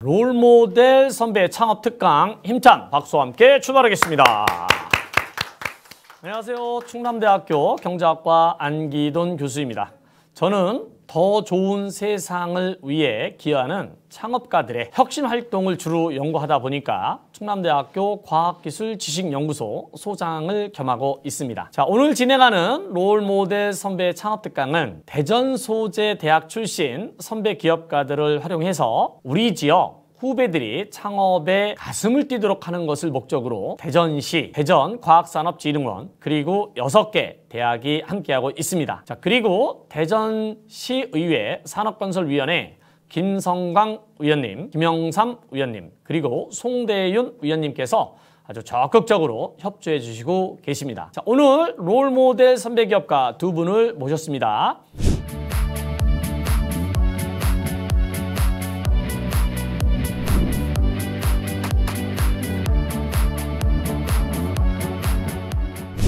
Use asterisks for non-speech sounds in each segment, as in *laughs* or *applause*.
롤모델 선배 창업 특강 힘찬 박수와 함께 출발하겠습니다. 안녕하세요. 충남대학교 경제학과 안기돈 교수입니다. 저는 더 좋은 세상을 위해 기여하는 창업가들의 혁신 활동을 주로 연구하다 보니까 충남대학교 과학기술지식연구소 소장을 겸하고 있습니다. 자, 오늘 진행하는 롤모델 선배 창업 특강은 대전 소재 대학 출신 선배 기업가들을 활용해서 우리 지역 후배들이 창업에 가슴을 뛰도록 하는 것을 목적으로 대전시 대전과학산업진흥원 그리고 여섯 개 대학이 함께하고 있습니다. 자 그리고 대전시의회 산업건설위원회 김성광 위원님, 김영삼 위원님 그리고 송대윤 위원님께서 아주 적극적으로 협조해 주시고 계십니다. 자, 오늘 롤모델 선배 기업가 두 분을 모셨습니다.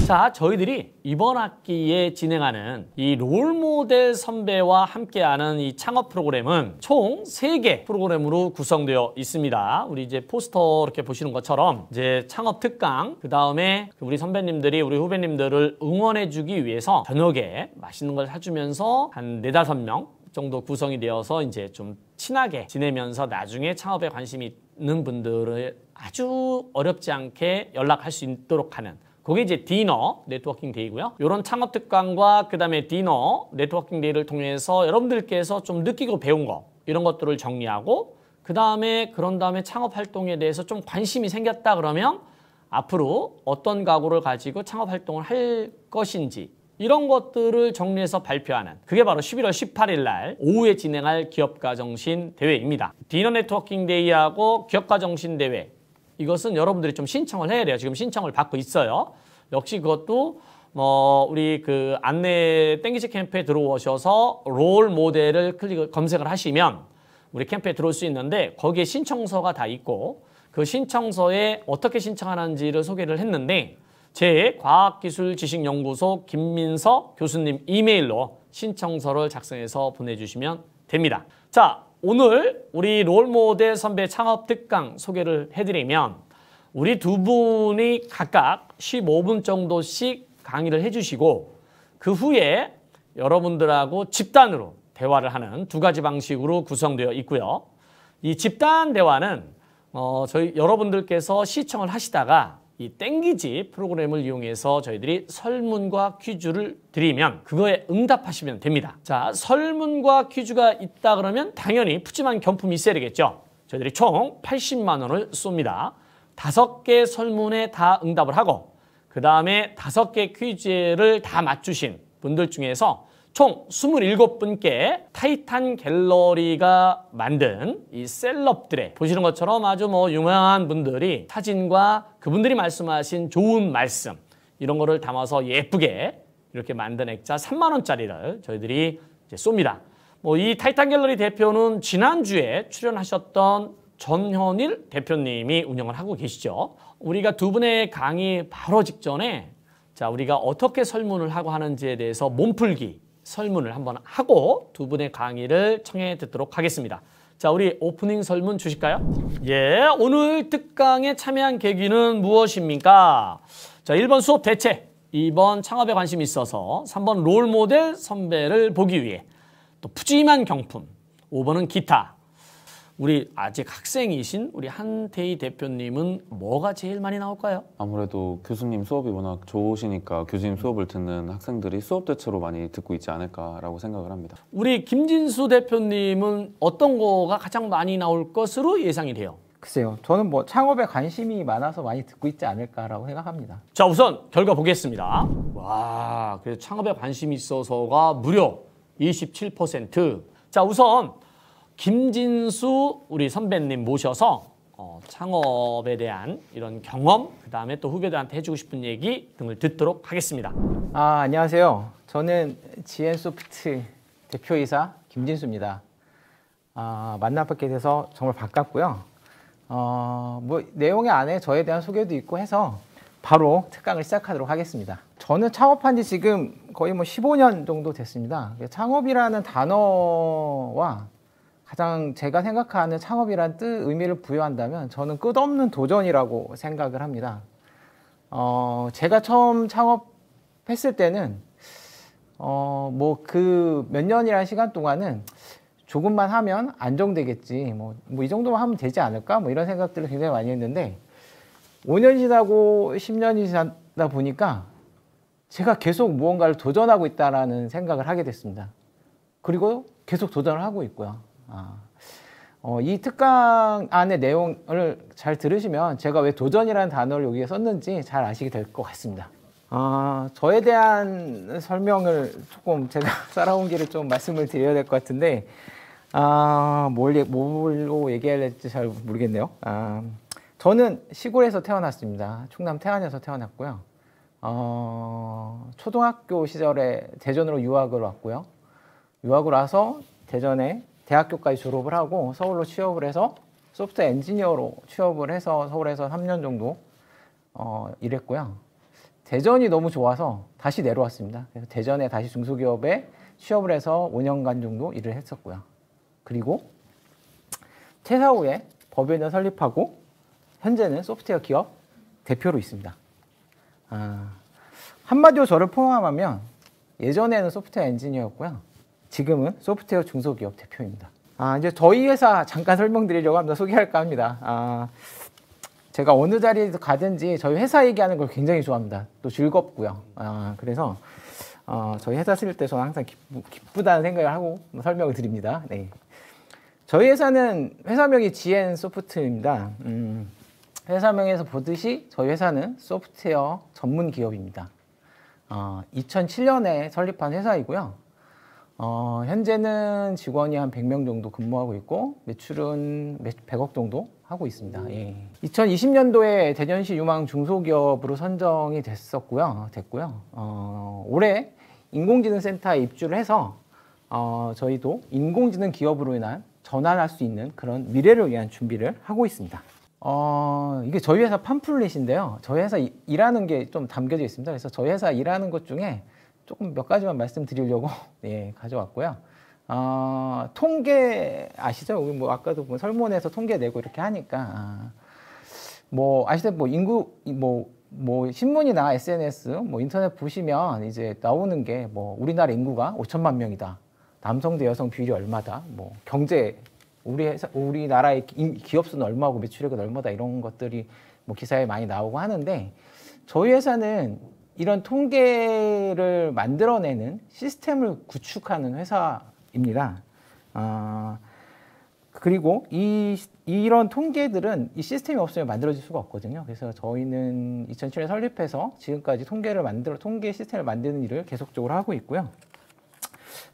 자, 저희들이 이번 학기에 진행하는 이 롤모델 선배와 함께하는 이 창업 프로그램은 총3개 프로그램으로 구성되어 있습니다. 우리 이제 포스터 이렇게 보시는 것처럼 이제 창업 특강, 그 다음에 우리 선배님들이 우리 후배님들을 응원해주기 위해서 저녁에 맛있는 걸 사주면서 한 4, 5명 정도 구성이 되어서 이제 좀 친하게 지내면서 나중에 창업에 관심이 있는 분들을 아주 어렵지 않게 연락할 수 있도록 하는 그게 이제 디너 네트워킹 데이고요. 이런 창업 특강과 그다음에 디너 네트워킹 데이를 통해서 여러분들께서 좀 느끼고 배운 거 이런 것들을 정리하고 그다음에 그런 다음에 창업 활동에 대해서 좀 관심이 생겼다 그러면 앞으로 어떤 각오를 가지고 창업 활동을 할 것인지 이런 것들을 정리해서 발표하는 그게 바로 11월 18일 날 오후에 진행할 기업가 정신 대회입니다. 디너 네트워킹 데이하고 기업가 정신 대회 이것은 여러분들이 좀 신청을 해야 돼요. 지금 신청을 받고 있어요. 역시 그것도 뭐 우리 그 안내 땡기지 캠프에 들어오셔서 롤 모델을 클릭 검색을 하시면 우리 캠프에 들어올 수 있는데 거기에 신청서가 다 있고 그 신청서에 어떻게 신청하는지를 소개를 했는데 제 과학기술지식연구소 김민서 교수님 이메일로 신청서를 작성해서 보내주시면 됩니다. 자, 오늘 우리 롤모델 선배 창업 특강 소개를 해드리면 우리 두 분이 각각 15분 정도씩 강의를 해주시고 그 후에 여러분들하고 집단으로 대화를 하는 두 가지 방식으로 구성되어 있고요. 이 집단 대화는 어, 저희 여러분들께서 시청을 하시다가 이 땡기지 프로그램을 이용해서 저희들이 설문과 퀴즈를 드리면 그거에 응답하시면 됩니다. 자, 설문과 퀴즈가 있다 그러면 당연히 푸짐한 경품이 있어야 되겠죠. 저희들이 총 80만 원을 쏩니다. 다섯 개 설문에 다 응답을 하고 그 다음에 다섯 개 퀴즈를 다 맞추신 분들 중에서 총 27분께 타이탄 갤러리가 만든 이 셀럽들의 보시는 것처럼 아주 뭐 유명한 분들이 사진과 그분들이 말씀하신 좋은 말씀 이런 거를 담아서 예쁘게 이렇게 만든 액자 3만 원짜리를 저희들이 이제 쏩니다. 뭐 이 타이탄 갤러리 대표는 지난주에 출연하셨던 전현일 대표님이 운영을 하고 계시죠. 우리가 두 분의 강의 바로 직전에 자, 우리가 어떻게 설문을 하고 하는지에 대해서 몸풀기 설문을 한번 하고 두 분의 강의를 청해 듣도록 하겠습니다. 자, 우리 오프닝 설문 주실까요? 예, 오늘 특강에 참여한 계기는 무엇입니까? 자, 1번 수업 대체, 2번 창업에 관심이 있어서, 3번 롤모델 선배를 보기 위해, 또 푸짐한 경품, 5번은 기타, 우리 아직 학생이신 우리 한태희 대표님은 뭐가 제일 많이 나올까요? 아무래도 교수님 수업이 워낙 좋으시니까 교수님 수업을 듣는 학생들이 수업 대체로 많이 듣고 있지 않을까라고 생각을 합니다. 우리 김진수 대표님은 어떤 거가 가장 많이 나올 것으로 예상이 돼요? 글쎄요. 저는 뭐 창업에 관심이 많아서 많이 듣고 있지 않을까라고 생각합니다. 자, 우선 결과 보겠습니다. 와, 그래서 창업에 관심이 있어서가 무려 27%. 자, 우선 김진수 우리 선배님 모셔서 어, 창업에 대한 이런 경험, 그 다음에 또 후배들한테 해주고 싶은 얘기 등을 듣도록 하겠습니다. 아, 안녕하세요. 저는 GN소프트 대표이사 김진수입니다. 아, 만나뵙게 돼서 정말 반갑고요. 어, 뭐 내용의 안에 저에 대한 소개도 있고 해서 바로 특강을 시작하도록 하겠습니다. 저는 창업한 지 지금 거의 뭐 15년 정도 됐습니다. 창업이라는 단어와 가장 제가 생각하는 창업이란 뜻 의미를 부여한다면 저는 끝없는 도전이라고 생각을 합니다. 어, 제가 처음 창업했을 때는 어, 뭐 그 몇 년이라는 시간 동안은 조금만 하면 안정되겠지. 뭐, 뭐 이 정도만 하면 되지 않을까? 뭐 이런 생각들을 굉장히 많이 했는데 5년 지나고 10년이 지나다 보니까 제가 계속 무언가를 도전하고 있다라는 생각을 하게 됐습니다. 그리고 계속 도전을 하고 있고요. 아. 어, 이 특강 안의 내용을 잘 들으시면 제가 왜 도전이라는 단어를 여기에 썼는지 잘 아시게 될 것 같습니다. 아, 저에 대한 설명을 조금 제가 *laughs* 살아온 길을 좀 말씀을 드려야 될 것 같은데, 아, 뭘, 예, 뭘로 얘기해야 될지 잘 모르겠네요. 아, 저는 시골에서 태어났습니다. 충남 태안에서 태어났고요. 어, 초등학교 시절에 대전으로 유학을 왔고요. 유학을 와서 대전에 대학교까지 졸업을 하고 서울로 취업을 해서 소프트 엔지니어로 취업을 해서 서울에서 3년 정도 어, 일했고요. 대전이 너무 좋아서 다시 내려왔습니다. 그래서 대전에 다시 중소기업에 취업을 해서 5년간 정도 일을 했었고요. 그리고 퇴사 후에 법인을 설립하고 현재는 소프트웨어 기업 대표로 있습니다. 아, 한마디로 저를 포함하면 예전에는 소프트웨어 엔지니어였고요. 지금은 소프트웨어 중소기업 대표입니다. 아, 이제 저희 회사 잠깐 설명드리려고 합니다. 소개할까 합니다. 아, 제가 어느 자리에 가든지 저희 회사 얘기하는 걸 굉장히 좋아합니다. 또 즐겁고요. 아, 그래서 어, 저희 회사 쓸 때 저는 항상 기쁘, 다는 생각을 하고 설명을 드립니다. 네. 저희 회사는 회사명이 GN 소프트입니다. 음, 회사명에서 보듯이 저희 회사는 소프트웨어 전문 기업입니다. 어, 2007년에 설립한 회사이고요. 어, 현재는 직원이 한 100명 정도 근무하고 있고 매출은 100억 정도 하고 있습니다. 예. 2020년도에 대전시 유망 중소기업으로 선정이 됐었고요. 됐고요. 어, 올해 인공지능 센터에 입주를 해서 어, 저희도 인공지능 기업으로 인한 전환할 수 있는 그런 미래를 위한 준비를 하고 있습니다. 어, 이게 저희 회사 팜플릿인데요 저희 회사 일하는 게 좀 담겨져 있습니다. 그래서 저희 회사 일하는 것 중에 조금 몇 가지만 말씀드리려고 예, *laughs* 가져왔고요. 어, 통계 아시죠? 우리 뭐 아까도 뭐 설문에서 통계 내고 이렇게 하니까 아, 뭐 아시죠? 뭐 인구 뭐뭐 뭐 신문이나 SNS 뭐 인터넷 보시면 이제 나오는 게 뭐 우리나라 인구가 5천만 명이다. 남성 대 여성 비율이 얼마다. 뭐 경제 우리 회사, 우리나라의 기업 수는 얼마고 매출액은 얼마다 이런 것들이 뭐 기사에 많이 나오고 하는데 저희 회사는 이런 통계를 만들어내는 시스템을 구축하는 회사입니다. 어, 그리고 이, 이런 통계들은 이 시스템이 없으면 만들어질 수가 없거든요. 그래서 저희는 2007년에 설립해서 지금까지 통계를 만들어, 통계 시스템을 만드는 일을 계속적으로 하고 있고요.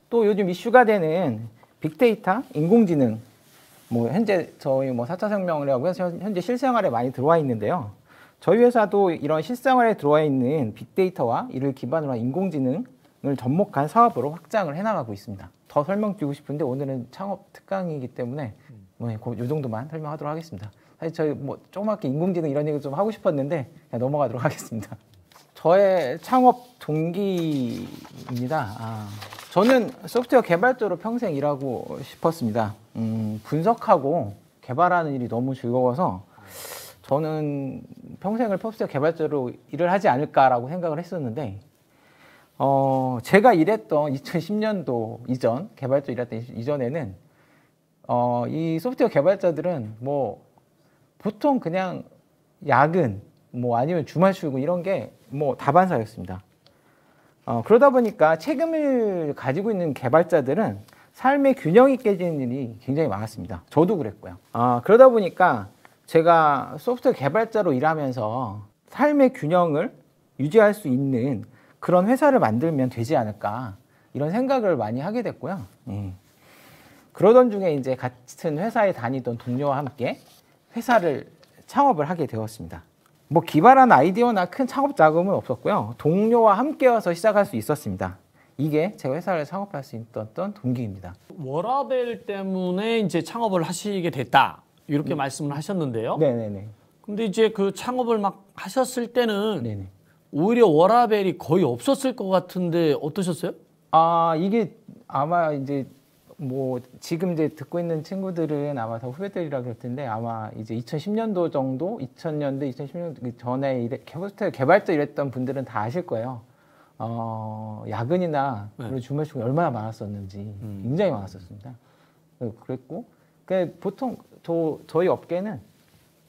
또 요즘 이슈가 되는 빅데이터, 인공지능, 뭐 현재 저희 뭐 4차 생명이라고 해서 현재 실생활에 많이 들어와 있는데요. 저희 회사도 이런 실생활에 들어와 있는 빅데이터와 이를 기반으로 한 인공지능을 접목한 사업으로 확장을 해나가고 있습니다. 더 설명드리고 싶은데 오늘은 창업 특강이기 때문에 뭐이 네, 정도만 설명하도록 하겠습니다. 사실 저희 뭐 조그맣게 인공지능 이런 얘기 좀 하고 싶었는데 그냥 넘어가도록 *laughs* 하겠습니다. 저의 창업 동기입니다. 아, 저는 소프트웨어 개발자로 평생 일하고 싶었습니다. 음, 분석하고 개발하는 일이 너무 즐거워서 저는 평생을 펍스의 개발자로 일을 하지 않을까라고 생각을 했었는데 어, 제가 일했던 2010년도 이전 개발자 일했던 이전에는 어, 이 소프트웨어 개발자들은 뭐 보통 그냥 야근 뭐 아니면 주말 출근 이런 게 뭐 다반사였습니다. 어, 그러다 보니까 책임을 가지고 있는 개발자들은 삶의 균형이 깨지는 일이 굉장히 많았습니다. 저도 그랬고요. 아, 그러다 보니까 제가 소프트웨어 개발자로 일하면서 삶의 균형을 유지할 수 있는 그런 회사를 만들면 되지 않을까 이런 생각을 많이 하게 됐고요. 음. 그러던 중에 이제 같은 회사에 다니던 동료와 함께 회사를 창업을 하게 되었습니다. 뭐 기발한 아이디어나 큰 창업 자금은 없었고요. 동료와 함께여서 시작할 수 있었습니다. 이게 제가 회사를 창업할 수 있었던 동기입니다. 워라벨 때문에 이제 창업을 하시게 됐다. 이렇게 음. 말씀을 하셨는데요. 네네네. 근데 이제 그 창업을 막 하셨을 때는 네네. 오히려 워라벨이 거의 없었을 것 같은데 어떠셨어요? 아 이게 아마 이제 뭐 지금 이제 듣고 있는 친구들은 아마 다 후배들이라 그럴 텐데 아마 이제 2010년도 정도, 2000년대, 2010년도 그 전에 이래, 호 개발자 이랬던 분들은 다 아실 거예요. 어, 야근이나 네. 주말 출근 얼마나 많았었는지 음. 굉장히 많았었습니다. 어, 그랬고, 그 보통 저, 저희 업계는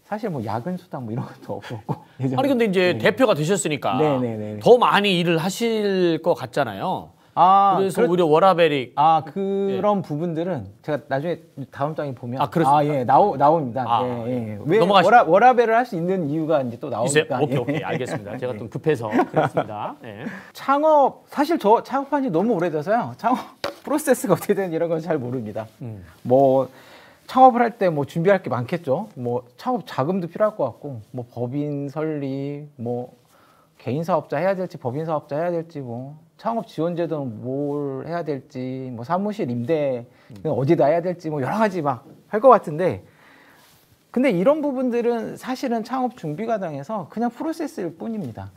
사실 뭐 야근 수당 뭐 이런 것도 없었고. *laughs* 아니 근데 이제 네 대표가 되셨으니까 네네네. 네, 네, 네. 더 많이 일을 하실 것 같잖아요. 아, 그래서 그렇... 오히 워라벨이 아 그런 예. 부분들은 제가 나중에 다음 장에 보면 아 그렇습니다. 아, 예 나오 나옵니다. 아, 예, 예. 예. 왜 넘어가시... 워라 워라벨을 할 수 있는 이유가 이제 또 나오니까. 오케이 예. 오케이 알겠습니다. 제가 좀 *laughs* 예. 급해서 그렇습니다 예. 창업 사실 저 창업한 지 너무 오래돼서요. 창업 *laughs* 프로세스가 어떻게 되는 이런 건 잘 모릅니다. 음. 뭐 창업을 할 때 뭐 준비할 게 많겠죠. 뭐 창업 자금도 필요할 것 같고, 뭐 법인 설립, 뭐 개인 사업자 해야 될지 법인 사업자 해야 될지 뭐 창업 지원 제도는 뭘 해야 될지 뭐 사무실 임대는 어디다 해야 될지 뭐 여러 가지 막 할 것 같은데 근데 이런 부분들은 사실은 창업 준비 과정에서 그냥 프로세스일 뿐입니다.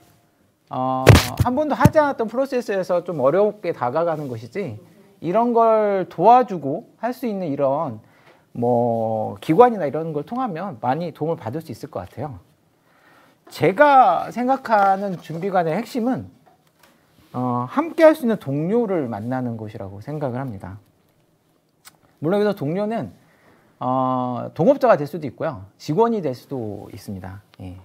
어, 한 번도 하지 않았던 프로세스에서 좀 어렵게 다가가는 것이지 이런 걸 도와주고 할 수 있는 이런 뭐 기관이나 이런 걸 통하면 많이 도움을 받을 수 있을 것 같아요. 제가 생각하는 준비관의 핵심은 어, 함께 할 수 있는 동료를 만나는 것이라고 생각을 합니다. 물론 여기서 동료는 어, 동업자가 될 수도 있고요. 직원이 될 수도 있습니다. 예.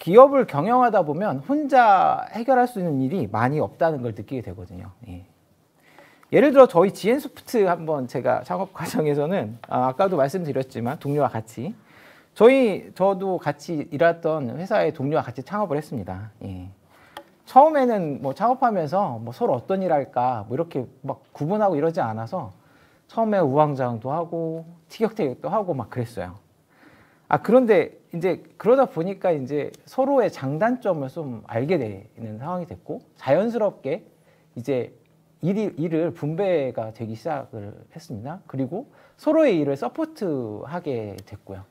기업을 경영하다 보면 혼자 해결할 수 있는 일이 많이 없다는 걸 느끼게 되거든요. 예. 예를 들어 저희 지엔소프트 한번 제가 창업 과정에서는 아, 아까도 말씀드렸지만 동료와 같이 저희 저도 같이 일했던 회사의 동료와 같이 창업을 했습니다. 예. 처음에는 뭐 창업하면서 뭐 서로 어떤 일 할까 뭐 이렇게 막 구분하고 이러지 않아서 처음에 우왕좌왕도 하고 티격태격도 하고 막 그랬어요. 아 그런데 이제 그러다 보니까 이제 서로의 장단점을 좀 알게 되는 상황이 됐고 자연스럽게 이제 일이, 일을 분배가 되기 시작을 했습니다. 그리고 서로의 일을 서포트하게 됐고요.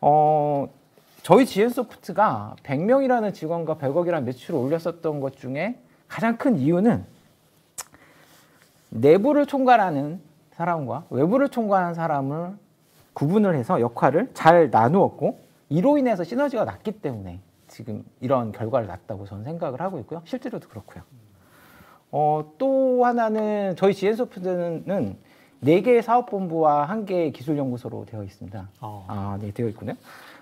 어, 저희 지엔소프트가 100명이라는 직원과 100억이라는 매출을 올렸었던 것 중에 가장 큰 이유는 내부를 총괄하는 사람과 외부를 총괄하는 사람을 구분을 해서 역할을 잘 나누었고 이로 인해서 시너지가 났기 때문에 지금 이런 결과를 났다고 저는 생각을 하고 있고요. 실제로도 그렇고요. 어, 또 하나는 저희 g n 소프트는 네 개의 사업본부와 한 개의 기술연구소로 되어 있습니다. 어. 아, 네, 되어 있군요.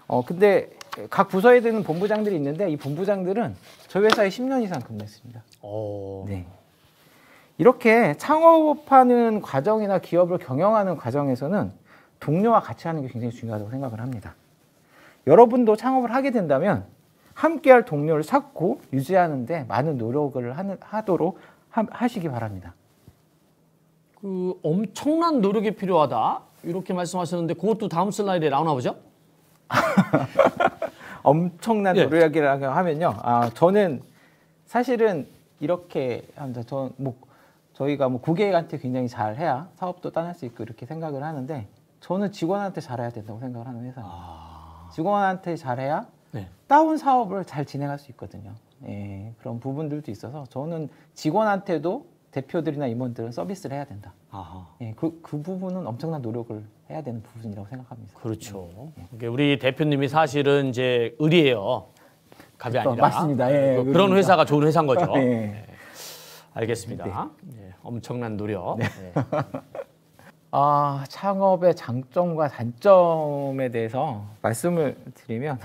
어, 근데 각 부서에 드는 본부장들이 있는데 이 본부장들은 저희 회사에 10년 이상 근무했습니다. 오. 어. 네. 이렇게 창업하는 과정이나 기업을 경영하는 과정에서는 동료와 같이 하는 게 굉장히 중요하다고 생각을 합니다. 여러분도 창업을 하게 된다면 함께할 동료를 찾고 유지하는데 많은 노력을 하도록 하시기 바랍니다. 그 엄청난 노력이 필요하다 이렇게 말씀하셨는데 그것도 다음 슬라이드에 나오나 보죠? *laughs* 엄청난 예. 노력이라고 하면요. 아 저는 사실은 이렇게 합니다. 전뭐 저희가 뭐 고객한테 굉장히 잘해야 사업도 따낼 수 있고 이렇게 생각을 하는데 저는 직원한테 잘해야 된다고 생각을 하는 회사 아... 직원한테 잘해야 네. 다운 사업을 잘 진행할 수 있거든요. 예, 그런 부분들도 있어서 저는 직원한테도 대표들이나 임원들은 서비스를 해야 된다. 아하. 예, 그, 그 부분은 엄청난 노력을 해야 되는 부분이라고 생각합니다. 그렇죠. 예. 우리 대표님이 사실은 이제 의리예요. 갑이 아, 아니라. 맞습니다. 예, 뭐 그런 회사가 좋은 회사인 거죠. 예. 예. 알겠습니다. 네. 예, 엄청난 노력. 네. 예. *laughs* 아, 창업의 장점과 단점에 대해서 말씀을 드리면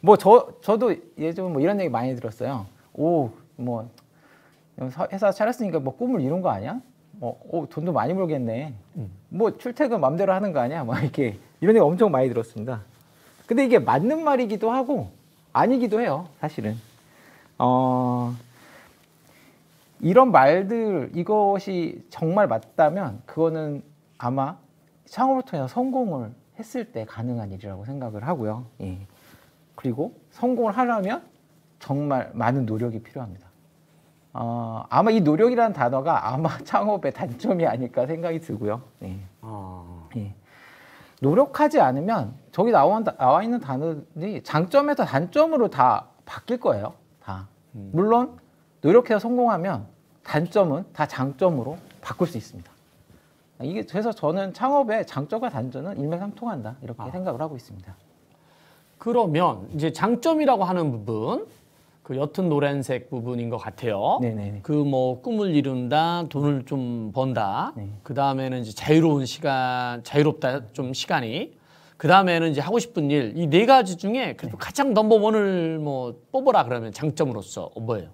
뭐저 저도 예전 뭐 이런 얘기 많이 들었어요. 오 뭐 회사 차렸으니까 뭐 꿈을 이룬 거 아니야? 뭐 어, 돈도 많이 벌겠네. 음. 뭐 출퇴근 맘대로 하는 거 아니야? 막 뭐 이렇게 이런 얘기 엄청 많이 들었습니다. 근데 이게 맞는 말이기도 하고 아니기도 해요. 사실은 어. 이런 말들 이것이 정말 맞다면 그거는 아마 창업을 통해서 성공을 했을 때 가능한 일이라고 생각을 하고요. 예. 그리고 성공을 하려면 정말 많은 노력이 필요합니다. 어, 아마 이 노력이라는 단어가 아마 *laughs* 창업의 단점이 아닐까 생각이 들고요. 네. 어... 네. 노력하지 않으면 저기 나와, 나와 있는 단어들이 장점에서 단점으로 다 바뀔 거예요. 다. 음. 물론 노력해서 성공하면 단점은 다 장점으로 바꿀 수 있습니다. 이게 그래서 저는 창업의 장점과 단점은 일맥상통한다 이렇게 아. 생각을 하고 있습니다. 그러면 이제 장점이라고 하는 부분 그 옅은 노란색 부분인 것 같아요. 그뭐 꿈을 이룬다, 돈을 좀 번다. 네. 그 다음에는 이제 자유로운 시간, 자유롭다 좀 시간이. 그 다음에는 이제 하고 싶은 일 이 네 가지 중에 그래도 네. 가장 넘버 원을 뭐 뽑아라 그러면 장점으로서 뭐예요?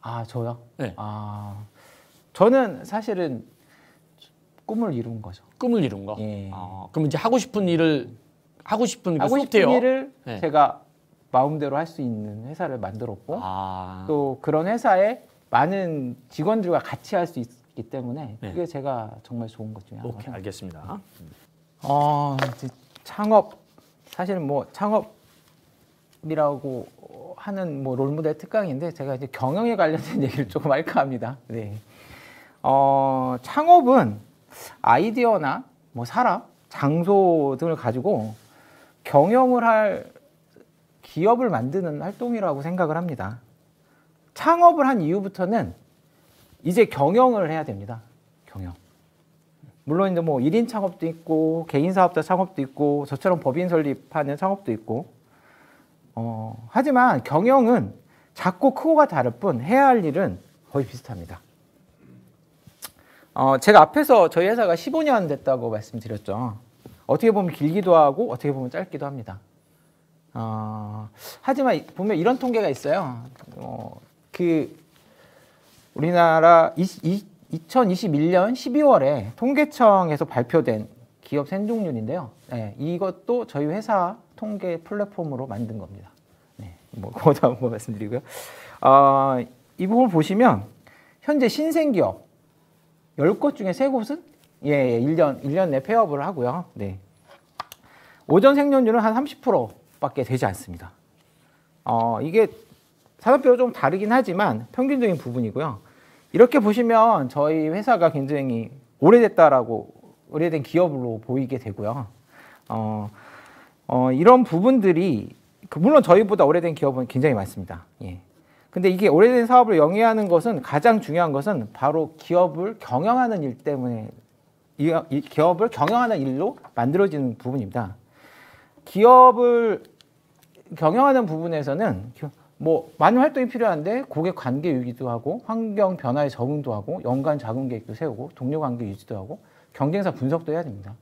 아 저요? 네. 아 저는 사실은 꿈을 이룬 거죠. 꿈을 이룬 거. 예. 아, 그럼 이제 하고 싶은 일을 하고 싶은 그 하고 싶은 일을 네. 제가 마음대로 할 수 있는 회사를 만들었고 아. 또 그런 회사에 많은 직원들과 같이 할 수 있기 때문에 네. 그게 제가 정말 좋은 것 중에 하나예 오케이 알겠습니다. 음. 어, 이제 창업 사실은 뭐 창업이라고 하는 뭐 롤모델 특강인데 제가 이제 경영에 관련된 *laughs* 얘기를 조금 할까 합니다. 네. 어, 창업은 아이디어나 뭐 사람, 장소 등을 가지고 경영을 할 기업을 만드는 활동이라고 생각을 합니다. 창업을 한 이후부터는 이제 경영을 해야 됩니다. 경영. 물론 이제 뭐 1인 창업도 있고 개인 사업자 창업도 있고 저처럼 법인 설립하는 창업도 있고 어, 하지만 경영은 작고 크고가 다를 뿐 해야 할 일은 거의 비슷합니다. 어, 제가 앞에서 저희 회사가 15년 됐다고 말씀드렸죠. 어떻게 보면 길기도 하고 어떻게 보면 짧기도 합니다. 어, 하지만 보면 이런 통계가 있어요. 어, 그 우리나라 20, 2021년 12월에 통계청에서 발표된 기업 생존율인데요. 네, 이것도 저희 회사 통계 플랫폼으로 만든 겁니다. 네, 뭐 그거도 *laughs* 한번 말씀드리고요. 어, 이 부분 보시면 현재 신생기업 10곳 중에 3곳은 예, 예 1년 1년 내 폐업을 하고요. 네. 오전 생존율은 한 30%밖에 되지 않습니다. 어, 이게 산업별로 좀 다르긴 하지만 평균적인 부분이고요. 이렇게 보시면 저희 회사가 굉장히 오래됐다라고 오래된 기업으로 보이게 되고요. 어, 어, 이런 부분들이 그 물론 저희보다 오래된 기업은 굉장히 많습니다. 예. 근데 이게 오래된 사업을 영위하는 것은 가장 중요한 것은 바로 기업을 경영하는 일 때문에 이, 이 기업을 경영하는 일로 만들어지는 부분입니다. 기업을 경영하는 부분에서는 뭐 많은 활동이 필요한데 고객 관계 유기도 하고 환경 변화에 적응도 하고 연간 자금 계획도 세우고 동료 관계 유지도 하고 경쟁사 분석도 해야 됩니다.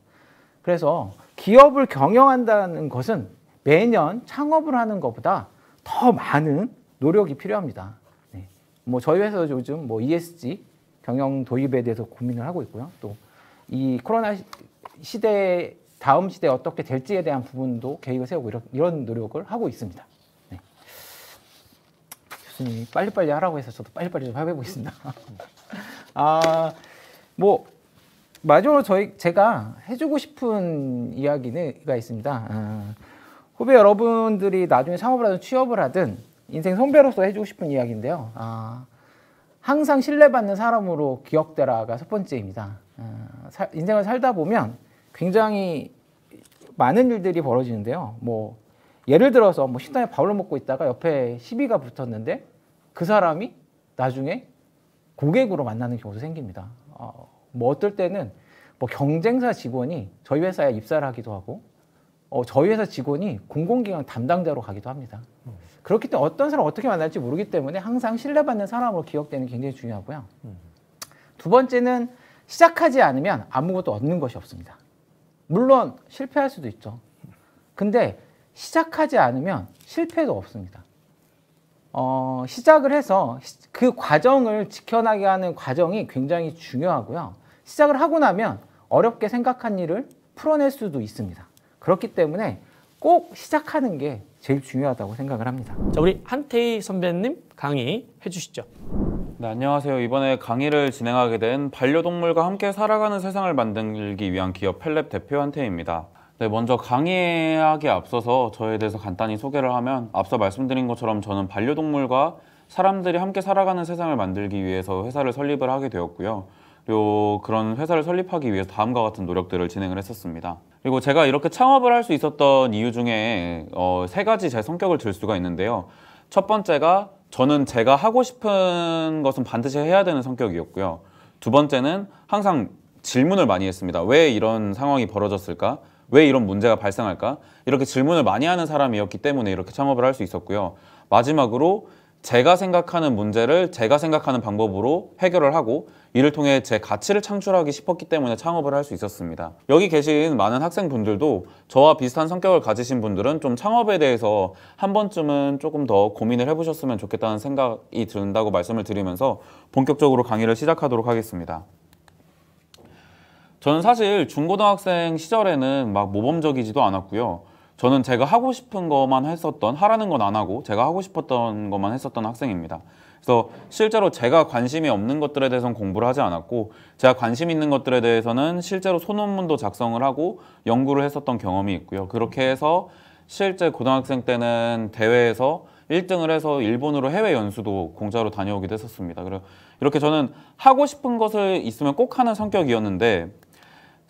그래서 기업을 경영한다는 것은 매년 창업을 하는 것보다 더 많은 노력이 필요합니다. 네. 뭐 저희 회사도 요즘 뭐 ESG 경영 도입에 대해서 고민을 하고 있고요. 또이 코로나 시대 다음 시대 어떻게 될지에 대한 부분도 계획을 세우고 이런, 이런 노력을 하고 있습니다. 네. 교수님 빨리빨리 하라고 해서 저도 빨리빨리 좀 해보겠습니다. *laughs* 아, 뭐 마지막으로 저희 제가 해주고 싶은 이야기가 있습니다. 아, 후배 여러분들이 나중에 사업을 하든 취업을 하든 인생 선배로서 해주고 싶은 이야기인데요. 아, 항상 신뢰받는 사람으로 기억되라가 첫 번째입니다. 어, 인생을 살다 보면 굉장히 많은 일들이 벌어지는데요. 뭐 예를 들어서 뭐 식당에 밥을 먹고 있다가 옆에 시비가 붙었는데 그 사람이 나중에 고객으로 만나는 경우도 생깁니다. 어, 뭐 어떨 때는 뭐 경쟁사 직원이 저희 회사에 입사를 하기도 하고 어, 저희 회사 직원이 공공기관 담당자로 가기도 합니다. 음. 그렇기 때문에 어떤 사람 어떻게 만날지 모르기 때문에 항상 신뢰받는 사람으로 기억되는 게 굉장히 중요하고요. 음. 두 번째는 시작하지 않으면 아무것도 얻는 것이 없습니다. 물론 실패할 수도 있죠. 근데 시작하지 않으면 실패도 없습니다. 어, 시작을 해서 그 과정을 지켜나게 하는 과정이 굉장히 중요하고요. 시작을 하고 나면 어렵게 생각한 일을 풀어낼 수도 있습니다. 그렇기 때문에 꼭 시작하는 게 제일 중요하다고 생각을 합니다. 자, 우리 한태희 선배님 강의 해주시죠. 네, 안녕하세요. 이번에 강의를 진행하게 된 반려동물과 함께 살아가는 세상을 만들기 위한 기업 펠렙 대표 한태입니다. 네, 먼저 강의하기에 앞서서 저에 대해서 간단히 소개를 하면 앞서 말씀드린 것처럼 저는 반려동물과 사람들이 함께 살아가는 세상을 만들기 위해서 회사를 설립을 하게 되었고요. 그리고 그런 회사를 설립하기 위해서 다음과 같은 노력들을 진행을 했었습니다. 그리고 제가 이렇게 창업을 할 수 있었던 이유 중에 어, 세 가지 제 성격을 들 수가 있는데요. 첫 번째가 저는 제가 하고 싶은 것은 반드시 해야 되는 성격이었고요. 두 번째는 항상 질문을 많이 했습니다. 왜 이런 상황이 벌어졌을까? 왜 이런 문제가 발생할까? 이렇게 질문을 많이 하는 사람이었기 때문에 이렇게 창업을 할 수 있었고요. 마지막으로 제가 생각하는 문제를 제가 생각하는 방법으로 해결을 하고 이를 통해 제 가치를 창출하기 싶었기 때문에 창업을 할 수 있었습니다. 여기 계신 많은 학생분들도 저와 비슷한 성격을 가지신 분들은 좀 창업에 대해서 한 번쯤은 조금 더 고민을 해보셨으면 좋겠다는 생각이 든다고 말씀을 드리면서 본격적으로 강의를 시작하도록 하겠습니다. 저는 사실 중고등학생 시절에는 막 모범적이지도 않았고요. 저는 제가 하고 싶은 것만 했었던 하라는 건 안 하고 제가 하고 싶었던 것만 했었던 학생입니다. 그래서 실제로 제가 관심이 없는 것들에 대해서는 공부를 하지 않았고 제가 관심 있는 것들에 대해서는 실제로 소논문도 작성을 하고 연구를 했었던 경험이 있고요. 그렇게 해서 실제 고등학생 때는 대회에서 1등을 해서 일본으로 해외 연수도 공짜로 다녀오기도 했었습니다. 그래서 이렇게 저는 하고 싶은 것을 있으면 꼭 하는 성격이었는데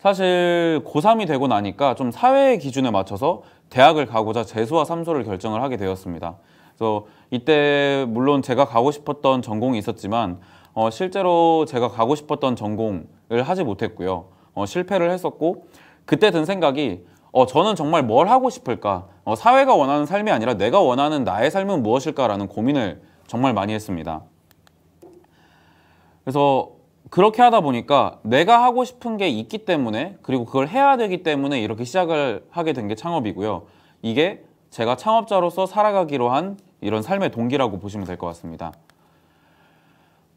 사실 고3이 되고 나니까 좀 사회의 기준에 맞춰서 대학을 가고자 재수와 삼수를 결정을 하게 되었습니다. 그래서 이때 물론 제가 가고 싶었던 전공이 있었지만 어, 실제로 제가 가고 싶었던 전공을 하지 못했고요. 어, 실패를 했었고 그때 든 생각이 어, 저는 정말 뭘 하고 싶을까? 어, 사회가 원하는 삶이 아니라 내가 원하는 나의 삶은 무엇일까라는 고민을 정말 많이 했습니다. 그래서 그렇게 하다 보니까 내가 하고 싶은 게 있기 때문에 그리고 그걸 해야 되기 때문에 이렇게 시작을 하게 된 게 창업이고요. 이게 제가 창업자로서 살아가기로 한 이런 삶의 동기라고 보시면 될 것 같습니다.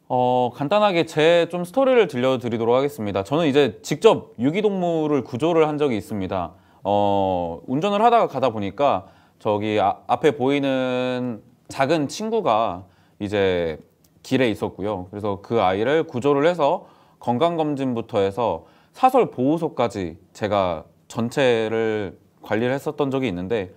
어, 간단하게 제 좀 스토리를 들려드리도록 하겠습니다. 저는 이제 직접 유기동물을 구조를 한 적이 있습니다. 어, 운전을 하다가 가다 보니까 저기 아, 앞에 보이는 작은 친구가 이제 길에 있었고요. 그래서 그 아이를 구조를 해서 건강검진부터 해서 사설 보호소까지 제가 전체를 관리를 했었던 적이 있는데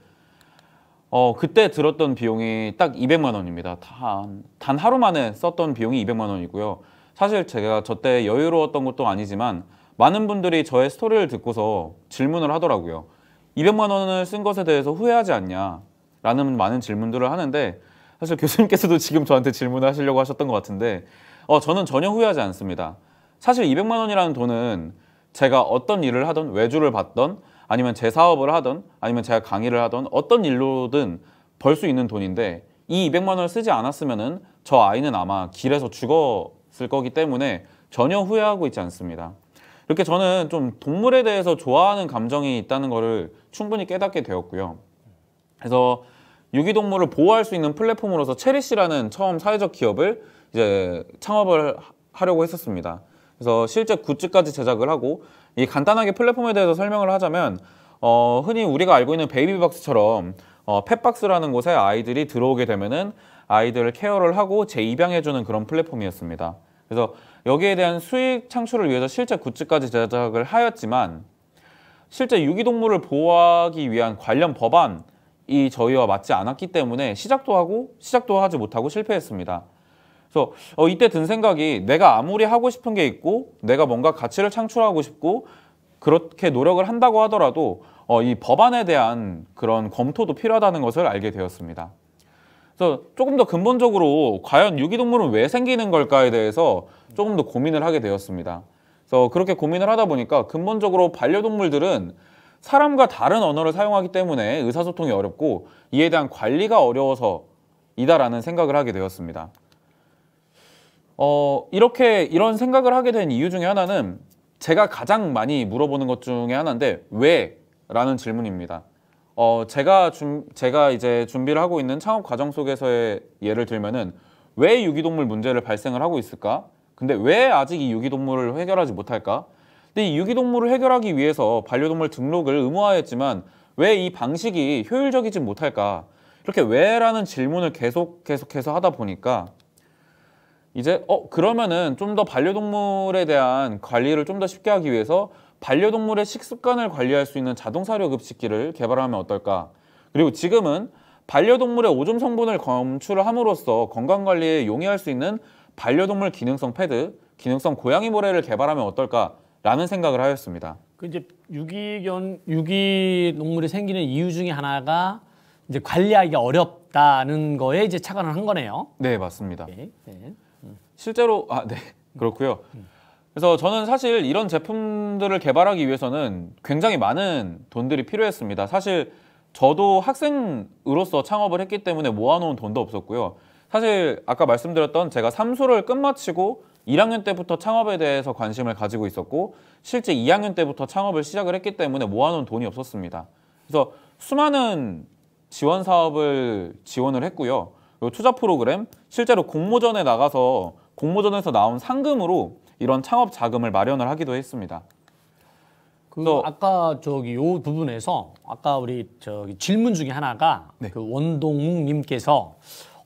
어, 그때 들었던 비용이 딱 200만 원입니다. 단, 단 하루 만에 썼던 비용이 200만 원이고요. 사실 제가 저 때 여유로웠던 것도 아니지만 많은 분들이 저의 스토리를 듣고서 질문을 하더라고요. 200만 원을 쓴 것에 대해서 후회하지 않냐 라는 많은 질문들을 하는데 사실 교수님께서도 지금 저한테 질문하시려고 을 하셨던 것 같은데 어, 저는 전혀 후회하지 않습니다. 사실 200만 원이라는 돈은 제가 어떤 일을 하던 외주를 받던 아니면 제 사업을 하던 아니면 제가 강의를 하던 어떤 일로든 벌 수 있는 돈인데 이 200만 원을 쓰지 않았으면 저 아이는 아마 길에서 죽었을 거기 때문에 전혀 후회하고 있지 않습니다. 이렇게 저는 좀 동물에 대해서 좋아하는 감정이 있다는 거를 충분히 깨닫게 되었고요. 그래서 유기동물을 보호할 수 있는 플랫폼으로서 체리씨라는 처음 사회적 기업을 이제 창업을 하려고 했었습니다. 그래서 실제 굿즈까지 제작을 하고 이 간단하게 플랫폼에 대해서 설명을 하자면 어, 흔히 우리가 알고 있는 베이비박스처럼 어, 펫박스라는 곳에 아이들이 들어오게 되면은 아이들을 케어를 하고 재입양해주는 그런 플랫폼이었습니다. 그래서 여기에 대한 수익 창출을 위해서 실제 굿즈까지 제작을 하였지만 실제 유기동물을 보호하기 위한 관련 법안 이 저희와 맞지 않았기 때문에 시작도 하고 시작도 하지 못하고 실패했습니다. 그래서 어, 이때 든 생각이 내가 아무리 하고 싶은 게 있고 내가 뭔가 가치를 창출하고 싶고 그렇게 노력을 한다고 하더라도 어, 이 법안에 대한 그런 검토도 필요하다는 것을 알게 되었습니다. 그래서 조금 더 근본적으로 과연 유기동물은 왜 생기는 걸까에 대해서 조금 더 고민을 하게 되었습니다. 그래서 그렇게 고민을 하다 보니까 근본적으로 반려동물들은 사람과 다른 언어를 사용하기 때문에 의사소통이 어렵고 이에 대한 관리가 어려워서 이다라는 생각을 하게 되었습니다. 어, 이렇게 이런 생각을 하게 된 이유 중에 하나는 제가 가장 많이 물어보는 것 중에 하나인데 왜? 라는 질문입니다. 어, 제가, 준, 제가 이제 준비를 하고 있는 창업 과정 속에서의 예를 들면은 왜 유기동물 문제를 발생을 하고 있을까? 근데 왜 아직 이 유기동물을 해결하지 못할까? 근데 네, 이 유기동물을 해결하기 위해서 반려동물 등록을 의무화했지만 왜 이 방식이 효율적이지 못할까? 이렇게 왜라는 질문을 계속 계속해서 하다 보니까 이제 어 그러면은 좀 더 반려동물에 대한 관리를 좀 더 쉽게 하기 위해서 반려동물의 식습관을 관리할 수 있는 자동 사료 급식기를 개발하면 어떨까? 그리고 지금은 반려동물의 오줌 성분을 검출함으로써 건강 관리에 용이할 수 있는 반려동물 기능성 패드, 기능성 고양이 모래를 개발하면 어떨까? 라는 생각을 하였습니다. 그 이제 유기견 유기 동물이 생기는 이유 중에 하나가 이제 관리하기가 어렵다는 거에 이제 착안을 한 거네요. 네 맞습니다. 네, 네. 음. 실제로 아네 음. 그렇고요. 음. 그래서 저는 사실 이런 제품들을 개발하기 위해서는 굉장히 많은 돈들이 필요했습니다. 사실 저도 학생으로서 창업을 했기 때문에 모아놓은 돈도 없었고요. 사실 아까 말씀드렸던 제가 삼수를 끝마치고 1학년 때부터 창업에 대해서 관심을 가지고 있었고 실제 2학년 때부터 창업을 시작을 했기 때문에 모아놓은 돈이 없었습니다. 그래서 수많은 지원 사업을 지원을 했고요. 그리고 투자 프로그램, 실제로 공모전에 나가서 공모전에서 나온 상금으로 이런 창업 자금을 마련을 하기도 했습니다. 그 아까 저기 요 부분에서 아까 우리 저기 질문 중에 하나가 네. 그 원동욱님께서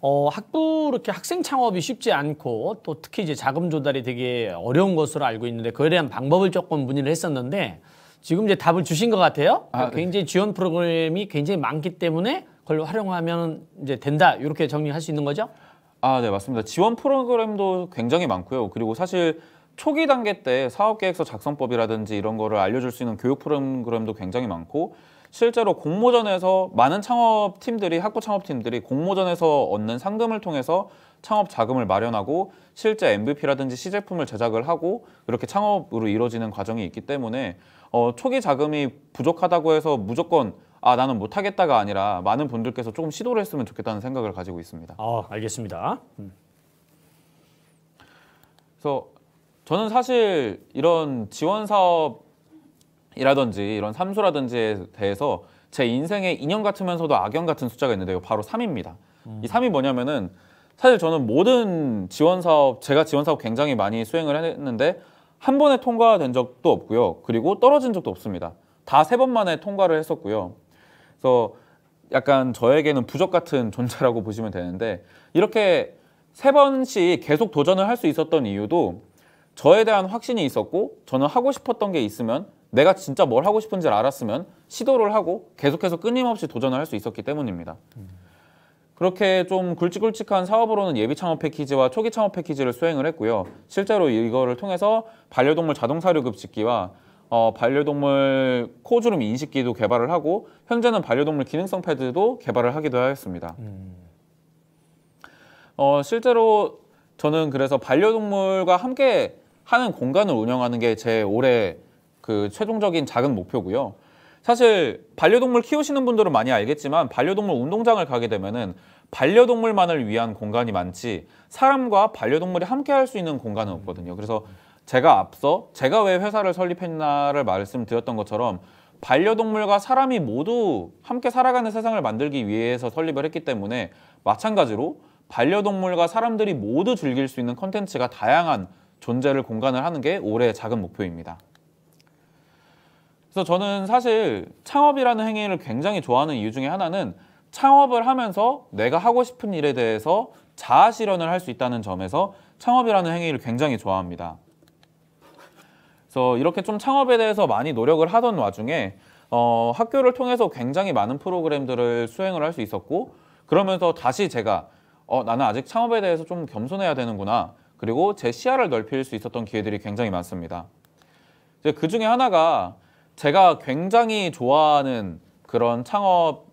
어, 학부 이렇게 학생 창업이 쉽지 않고 또 특히 이제 자금 조달이 되게 어려운 것으로 알고 있는데 그에 대한 방법을 조금 문의를 했었는데 지금 이제 답을 주신 것 같아요. 아, 네. 굉장히 네. 지원 프로그램이 굉장히 많기 때문에 그걸 활용하면 이제 된다 이렇게 정리할 수 있는 거죠? 아, 네 맞습니다. 지원 프로그램도 굉장히 많고요. 그리고 사실 초기 단계 때 사업계획서 작성법이라든지 이런 거를 알려줄 수 있는 교육 프로그램도 굉장히 많고 실제로 공모전에서 많은 창업팀들이 학부 창업팀들이 공모전에서 얻는 상금을 통해서 창업 자금을 마련하고 실제 MVP라든지 시제품을 제작을 하고 이렇게 창업으로 이루어지는 과정이 있기 때문에 어, 초기 자금이 부족하다고 해서 무조건 아 나는 못하겠다가 아니라 많은 분들께서 조금 시도를 했으면 좋겠다는 생각을 가지고 있습니다. 아 알겠습니다. 음. 그래서 저는 사실 이런 지원 사업 이라든지 이런 삼수라든지에 대해서 제 인생에 인연 같으면서도 악연 같은 숫자가 있는데요. 바로 3입니다. 음. 이 3이 뭐냐면은 사실 저는 모든 지원 사업 제가 지원 사업 굉장히 많이 수행을 했는데 한 번에 통과된 적도 없고요. 그리고 떨어진 적도 없습니다. 다 세 번 만에 통과를 했었고요. 그래서 약간 저에게는 부적 같은 *laughs* 존재라고 보시면 되는데 이렇게 세 번씩 계속 도전을 할 수 있었던 이유도 저에 대한 확신이 있었고 저는 하고 싶었던 게 있으면 내가 진짜 뭘 하고 싶은지를 알았으면 시도를 하고 계속해서 끊임없이 도전을 할 수 있었기 때문입니다. 그렇게 좀 굵직굵직한 사업으로는 예비 창업 패키지와 초기 창업 패키지를 수행을 했고요. 실제로 이거를 통해서 반려동물 자동 사료급 짓기와 어, 반려동물 코주름 인식기도 개발을 하고 현재는 반려동물 기능성 패드도 개발을 하기도 하였습니다. 어, 실제로 저는 그래서 반려동물과 함께 하는 공간을 운영하는 게 제 올해 그 최종적인 작은 목표고요. 사실 반려동물 키우시는 분들은 많이 알겠지만 반려동물 운동장을 가게 되면은 반려동물만을 위한 공간이 많지 사람과 반려동물이 함께 할 수 있는 공간은 없거든요. 그래서 제가 앞서 제가 왜 회사를 설립했나를 말씀드렸던 것처럼 반려동물과 사람이 모두 함께 살아가는 세상을 만들기 위해서 설립을 했기 때문에 마찬가지로 반려동물과 사람들이 모두 즐길 수 있는 컨텐츠가 다양한 존재를 공간을 하는 게 올해의 작은 목표입니다. 그래서 저는 사실 창업이라는 행위를 굉장히 좋아하는 이유 중에 하나는 창업을 하면서 내가 하고 싶은 일에 대해서 자아 실현을 할 수 있다는 점에서 창업이라는 행위를 굉장히 좋아합니다. 그래서 이렇게 좀 창업에 대해서 많이 노력을 하던 와중에 어, 학교를 통해서 굉장히 많은 프로그램들을 수행을 할 수 있었고 그러면서 다시 제가 어, 나는 아직 창업에 대해서 좀 겸손해야 되는구나 그리고 제 시야를 넓힐 수 있었던 기회들이 굉장히 많습니다. 그 중에 하나가 제가 굉장히 좋아하는 그런 창업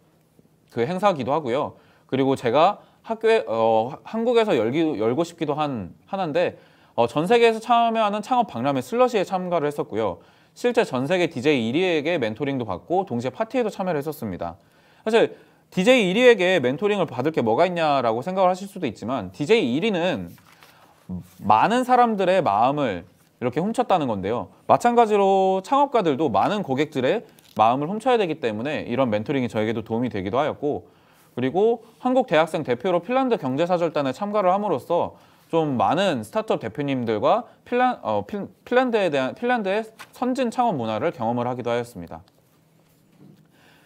그 행사기도 하고요. 그리고 제가 학교에 어, 한국에서 열기, 열고 싶기도 한 하나인데 어, 전 세계에서 참여하는 창업 박람회 슬러시에 참가를 했었고요. 실제 전 세계 DJ 1위에게 멘토링도 받고 동시에 파티에도 참여를 했었습니다. 사실 DJ 1위에게 멘토링을 받을 게 뭐가 있냐라고 생각을 하실 수도 있지만 DJ 1위는 많은 사람들의 마음을 이렇게 훔쳤다는 건데요. 마찬가지로 창업가들도 많은 고객들의 마음을 훔쳐야 되기 때문에 이런 멘토링이 저에게도 도움이 되기도 하였고 그리고 한국 대학생 대표로 핀란드 경제사절단에 참가를 함으로써 좀 많은 스타트업 대표님들과 핀란, 어, 핀란드에 대한 핀란드의 선진 창업 문화를 경험을 하기도 하였습니다.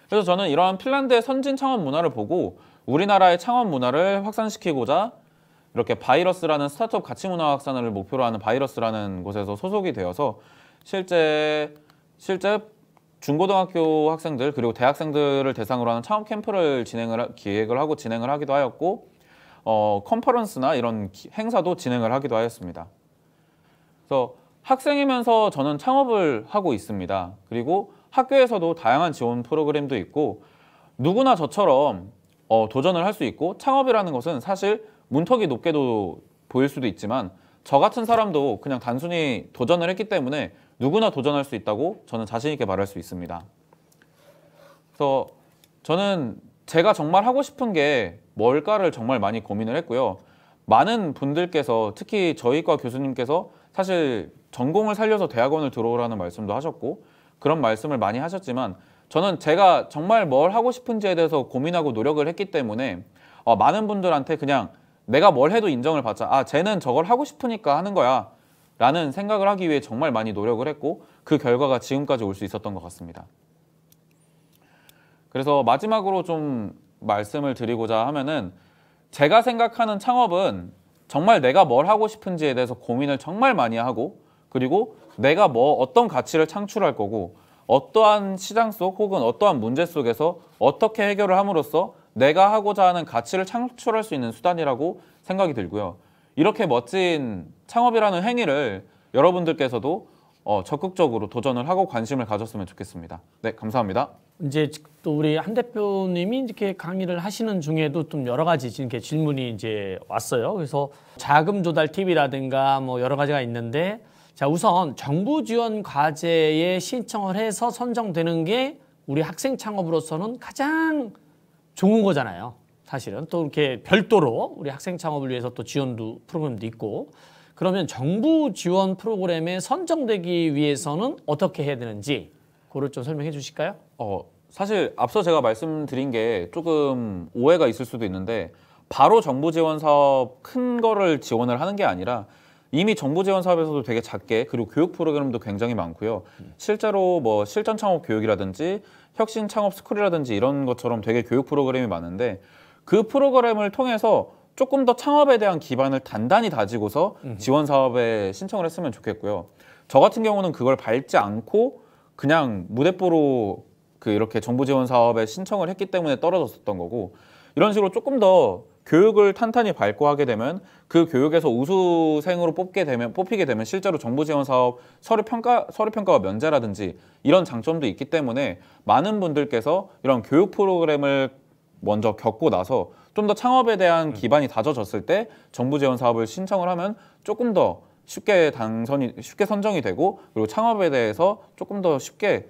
그래서 저는 이러한 핀란드의 선진 창업 문화를 보고 우리나라의 창업 문화를 확산시키고자 이렇게 바이러스라는 스타트업 가치 문화 확산을 목표로 하는 바이러스라는 곳에서 소속이 되어서 실제 실제 중고등학교 학생들 그리고 대학생들을 대상으로 하는 창업 캠프를 진행을 기획을 하고 진행을 하기도 하였고 어, 컨퍼런스나 이런 행사도 진행을 하기도 하였습니다. 그래서 학생이면서 저는 창업을 하고 있습니다. 그리고 학교에서도 다양한 지원 프로그램도 있고 누구나 저처럼 어, 도전을 할 수 있고 창업이라는 것은 사실 문턱이 높게도 보일 수도 있지만 저 같은 사람도 그냥 단순히 도전을 했기 때문에 누구나 도전할 수 있다고 저는 자신 있게 말할 수 있습니다. 그래서 저는 제가 정말 하고 싶은 게 뭘까를 정말 많이 고민을 했고요. 많은 분들께서 특히 저희과 교수님께서 사실 전공을 살려서 대학원을 들어오라는 말씀도 하셨고 그런 말씀을 많이 하셨지만 저는 제가 정말 뭘 하고 싶은지에 대해서 고민하고 노력을 했기 때문에 어, 많은 분들한테 그냥 내가 뭘 해도 인정을 받자. 아, 쟤는 저걸 하고 싶으니까 하는 거야. 라는 생각을 하기 위해 정말 많이 노력을 했고 그 결과가 지금까지 올 수 있었던 것 같습니다. 그래서 마지막으로 좀 말씀을 드리고자 하면은 제가 생각하는 창업은 정말 내가 뭘 하고 싶은지에 대해서 고민을 정말 많이 하고 그리고 내가 뭐 어떤 가치를 창출할 거고 어떠한 시장 속 혹은 어떠한 문제 속에서 어떻게 해결을 함으로써 내가 하고자 하는 가치를 창출할 수 있는 수단이라고 생각이 들고요. 이렇게 멋진 창업이라는 행위를 여러분들께서도 어, 적극적으로 도전을 하고 관심을 가졌으면 좋겠습니다. 네, 감사합니다. 이제 또 우리 한 대표님이 이렇게 강의를 하시는 중에도 좀 여러 가지 이렇게 질문이 이제 왔어요. 그래서 자금 조달 팁이라든가 뭐 여러 가지가 있는데 자, 우선 정부 지원 과제에 신청을 해서 선정되는 게 우리 학생 창업으로서는 가장 좋은 거잖아요. 사실은 또 이렇게 별도로 우리 학생 창업을 위해서 또 지원도 프로그램도 있고 그러면 정부 지원 프로그램에 선정되기 위해서는 어떻게 해야 되는지 그걸 좀 설명해 주실까요? 어, 사실 앞서 제가 말씀드린 게 조금 오해가 있을 수도 있는데 바로 정부 지원 사업 큰 거를 지원을 하는 게 아니라 이미 정부 지원 사업에서도 되게 작게 그리고 교육 프로그램도 굉장히 많고요. 실제로 뭐 실전 창업 교육이라든지 혁신 창업 스쿨이라든지 이런 것처럼 되게 교육 프로그램이 많은데 그 프로그램을 통해서 조금 더 창업에 대한 기반을 단단히 다지고서 지원 사업에 신청을 했으면 좋겠고요. 저 같은 경우는 그걸 밟지 않고 그냥 무대뽀로 그 이렇게 정부 지원 사업에 신청을 했기 때문에 떨어졌었던 거고 이런 식으로 조금 더 교육을 탄탄히 밟고 하게 되면 그 교육에서 우수생으로 뽑게 되면 뽑히게 되면 실제로 정부 지원 사업 서류 평가 서류 평가와 면제라든지 이런 장점도 있기 때문에 많은 분들께서 이런 교육 프로그램을 먼저 겪고 나서 좀 더 창업에 대한 네. 기반이 다져졌을 때 정부 지원 사업을 신청을 하면 조금 더 쉽게 당선이 쉽게 선정이 되고 그리고 창업에 대해서 조금 더 쉽게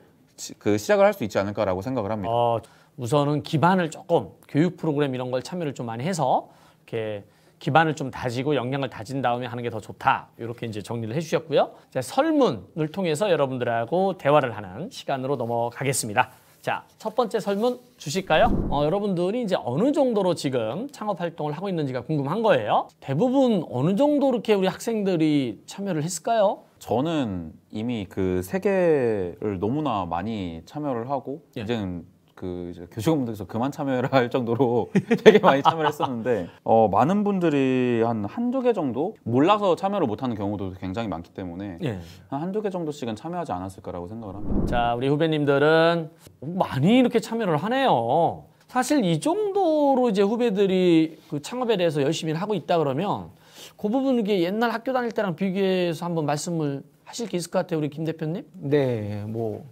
그 시작을 할 수 있지 않을까라고 생각을 합니다. 아... 우선은 기반을 조금 교육 프로그램 이런 걸 참여를 좀 많이 해서 이렇게 기반을 좀 다지고 역량을 다진 다음에 하는 게 더 좋다. 이렇게 이제 정리를 해주셨고요. 자, 설문을 통해서 여러분들하고 대화를 하는 시간으로 넘어가겠습니다. 자, 첫 번째 설문 주실까요? 어, 여러분들이 이제 어느 정도로 지금 창업 활동을 하고 있는지가 궁금한 거예요. 대부분 어느 정도 이렇게 우리 학생들이 참여를 했을까요? 저는 이미 그 세계를 너무나 많이 참여를 하고 예. 이제는 그 교직원 분들께서 그만 참여해라 할 정도로 *laughs* 되게 많이 참여를 했었는데 어, 많은 분들이 한 한두 개 정도 몰라서 참여를 못하는 경우도 굉장히 많기 때문에 예. 한두 개 정도씩은 참여하지 않았을까라고 생각을 합니다. 자 우리 후배님들은 많이 이렇게 참여를 하네요. 사실 이 정도로 이제 후배들이 그 창업에 대해서 열심히 하고 있다 그러면 그 부분 이 옛날 학교 다닐 때랑 비교해서 한번 말씀을 하실 게 있을 것 같아요, 우리 김 대표님. 네, 뭐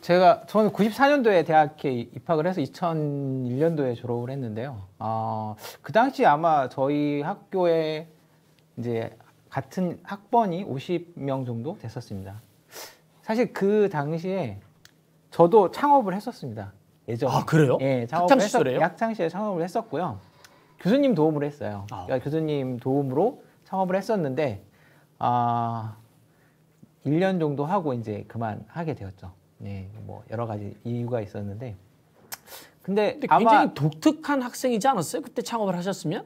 제가 저는 94년도에 대학에 입학을 해서 2001년도에 졸업을 했는데요. 어, 그 당시 아마 저희 학교에 이제 같은 학번이 50명 정도 됐었습니다. 사실 그 당시에 저도 창업을 했었습니다. 예전. 아 그래요? 예, 창업을 했었, 약창 시절에 창업을 했었고요. 교수님 도움을 했어요. 아. 그러니까 교수님 도움으로 창업을 했었는데 아 1년 정도 하고 이제 그만 하게 되었죠. 네, 뭐 여러 가지 이유가 있었는데 근데, 근데 굉장히 독특한 학생이지 않았어요? 그때 창업을 하셨으면?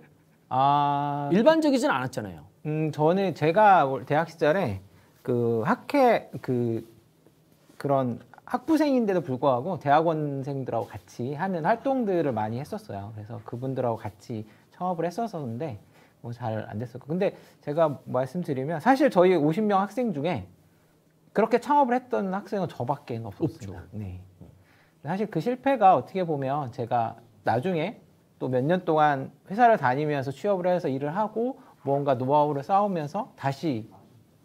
아 일반적이진 않았잖아요. 음 저는 제가 대학 시절에 그 학회 그 그런 학부생인데도 불구하고 대학원생들하고 같이 하는 활동들을 많이 했었어요. 그래서 그분들하고 같이 창업을 했었었는데 뭐 잘 안 됐었고 근데 제가 말씀드리면 사실 저희 50명 학생 중에 그렇게 창업을 했던 학생은 저밖에 없었습니다. 네. 사실 그 실패가 어떻게 보면 제가 나중에 또 몇 년 동안 회사를 다니면서 취업을 해서 일을 하고 무언가 노하우를 쌓으면서 다시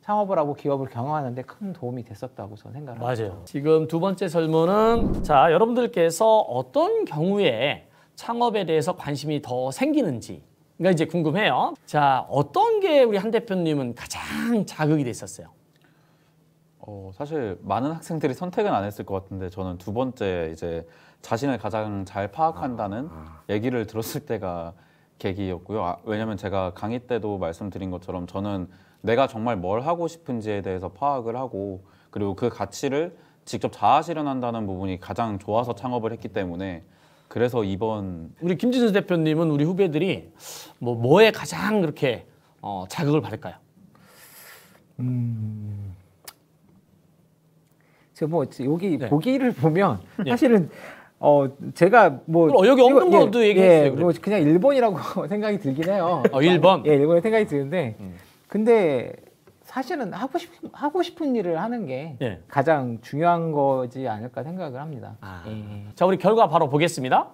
창업을 하고 기업을 경영하는데 큰 도움이 됐었다고 저는 생각합니다. 맞아요. 합니다. 지금 두 번째 설문은 자 여러분들께서 어떤 경우에 창업에 대해서 관심이 더 생기는지 그러니까 이제 궁금해요. 자 어떤 게 우리 한 대표님은 가장 자극이 됐었어요? 어, 사실 많은 학생들이 선택은 안 했을 것 같은데 저는 두 번째 이제 자신을 가장 잘 파악한다는 아, 아. 얘기를 들었을 때가 계기였고요. 아, 왜냐면 하 제가 강의 때도 말씀드린 것처럼 저는 내가 정말 뭘 하고 싶은지에 대해서 파악을 하고 그리고 그 가치를 직접 자아 실현한다는 부분이 가장 좋아서 창업을 했기 때문에 그래서 이번 우리 김진수 대표님은 우리 후배들이 뭐 뭐에 가장 그렇게 어, 자극을 받을까요? 음... 제가 뭐 여기 네. 보기를 보면 예. 사실은 어 제가 뭐 여기 없는 이거, 것도 예, 얘기했어요. 그래. 뭐 그냥 일본이라고 *laughs* 생각이 들긴 해요. 어, 아, 1번. 예, 1번에 생각이 드는데 음. 근데 사실은 하고 싶 하고 싶은 일을 하는 게 예. 가장 중요한 거지 않을까 생각을 합니다. 아. 예. 자, 우리 결과 바로 보겠습니다.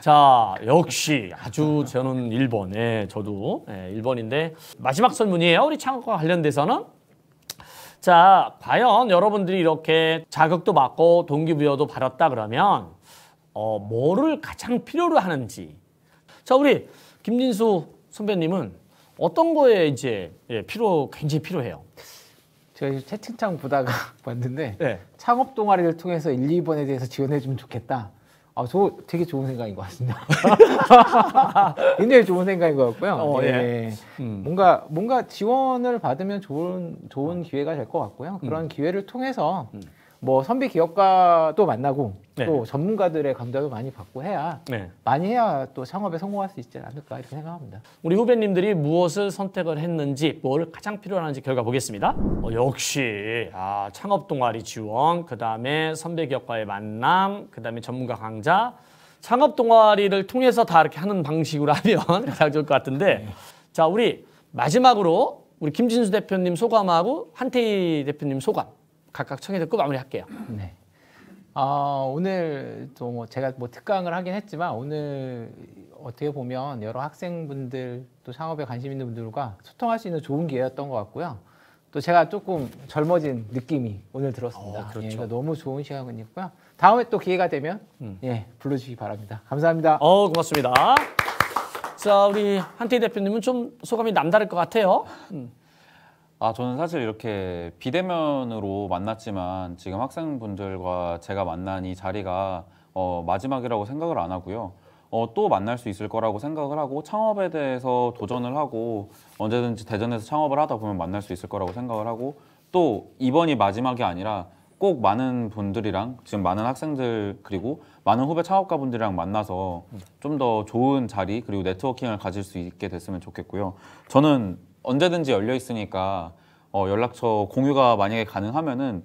자, 역시 아주 저는 일본, 예, 저도 예, 일본인데 마지막 설문이에요. 우리 창과 업 관련돼서는 자, 과연 여러분들이 이렇게 자극도 받고 동기부여도 받았다 그러면 어, 뭐를 가장 필요로 하는지. 자, 우리 김진수 선배님은 어떤 거에 이제 예, 필요 굉장히 필요해요. 제가 채팅창 보다가 *laughs* 봤는데 네. 창업 동아리를 통해서 1, 2번에 대해서 지원해 주면 좋겠다. 아, 저 되게 좋은 생각인 것 같습니다. *laughs* 굉장히 좋은 생각인 것 같고요. 어, 예. 예. 음. 뭔가 뭔가 지원을 받으면 좋은 좋은 기회가 될 것 같고요. 그런 음. 기회를 통해서 음. 뭐 선비 기업가도 만나고 네. 또 전문가들의 감도도 많이 받고 해야 네. 많이 해야 또 창업에 성공할 수 있지 않을까 이렇게 생각합니다. 우리 후배님들이 무엇을 선택을 했는지 뭘 가장 필요한지 결과 보겠습니다. 어, 역시 아, 창업 동아리 지원, 그 다음에 선배 기업과의 만남, 그 다음에 전문가 강좌, 창업 동아리를 통해서 다 이렇게 하는 방식으로 *laughs* 하면 가장 좋을 것 같은데 자 우리 마지막으로 우리 김진수 대표님 소감하고 한태희 대표님 소감 각각 청해 서고 마무리할게요. 네. 어, 오늘 또뭐 제가 뭐 특강을 하긴 했지만 오늘 어떻게 보면 여러 학생분들 또상업에 관심 있는 분들과 소통할 수 있는 좋은 기회였던 것 같고요. 또 제가 조금 젊어진 느낌이 오늘 들었습니다. 어, 그렇죠. 예, 그러니까 너무 좋은 시간이었고요. 다음에 또 기회가 되면 음. 예 불러주시기 바랍니다. 감사합니다. 어 고맙습니다. 자 우리 한태 희 대표님은 좀 소감이 남다를 것 같아요. 음. 아, 저는 사실 이렇게 비대면으로 만났지만 지금 학생분들과 제가 만난 이 자리가 어, 마지막이라고 생각을 안 하고요. 어, 또 만날 수 있을 거라고 생각을 하고 창업에 대해서 도전을 하고 언제든지 대전에서 창업을 하다 보면 만날 수 있을 거라고 생각을 하고 또 이번이 마지막이 아니라 꼭 많은 분들이랑 지금 많은 학생들 그리고 많은 후배 창업가 분들이랑 만나서 좀 더 좋은 자리 그리고 네트워킹을 가질 수 있게 됐으면 좋겠고요. 저는 언제든지 열려 있으니까 어, 연락처 공유가 만약에 가능하면은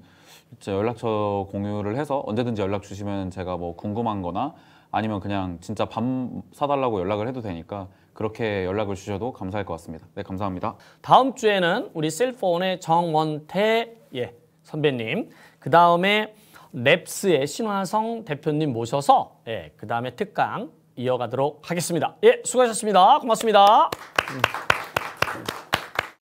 이제 연락처 공유를 해서 언제든지 연락 주시면 제가 뭐 궁금한 거나 아니면 그냥 진짜 밥 사달라고 연락을 해도 되니까 그렇게 연락을 주셔도 감사할 것 같습니다. 네, 감사합니다. 다음 주에는 우리 셀폰의 정원태 예, 선배님, 그 다음에 랩스의 신화성 대표님 모셔서 예, 그 다음에 특강 이어가도록 하겠습니다. 예, 수고하셨습니다. 고맙습니다.